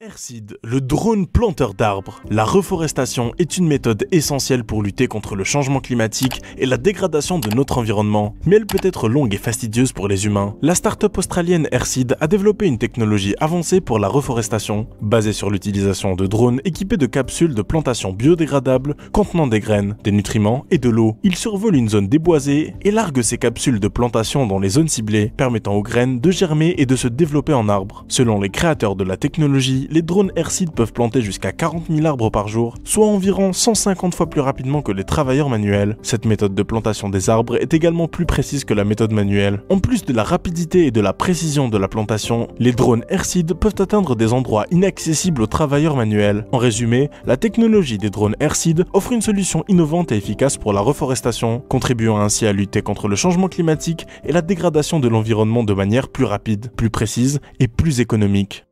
Hercide, le drone planteur d'arbres. La reforestation est une méthode essentielle pour lutter contre le changement climatique et la dégradation de notre environnement, mais elle peut être longue et fastidieuse pour les humains. La start-up australienne Hercide a développé une technologie avancée pour la reforestation, basée sur l'utilisation de drones équipés de capsules de plantation biodégradables contenant des graines, des nutriments et de l'eau. Il survole une zone déboisée et largue ces capsules de plantation dans les zones ciblées, permettant aux graines de germer et de se développer en arbres. Selon les créateurs de la technologie, les drones airseed peuvent planter jusqu'à 40 000 arbres par jour, soit environ 150 fois plus rapidement que les travailleurs manuels. Cette méthode de plantation des arbres est également plus précise que la méthode manuelle. En plus de la rapidité et de la précision de la plantation, les drones airseed peuvent atteindre des endroits inaccessibles aux travailleurs manuels. En résumé, la technologie des drones airseed offre une solution innovante et efficace pour la reforestation, contribuant ainsi à lutter contre le changement climatique et la dégradation de l'environnement de manière plus rapide, plus précise et plus économique.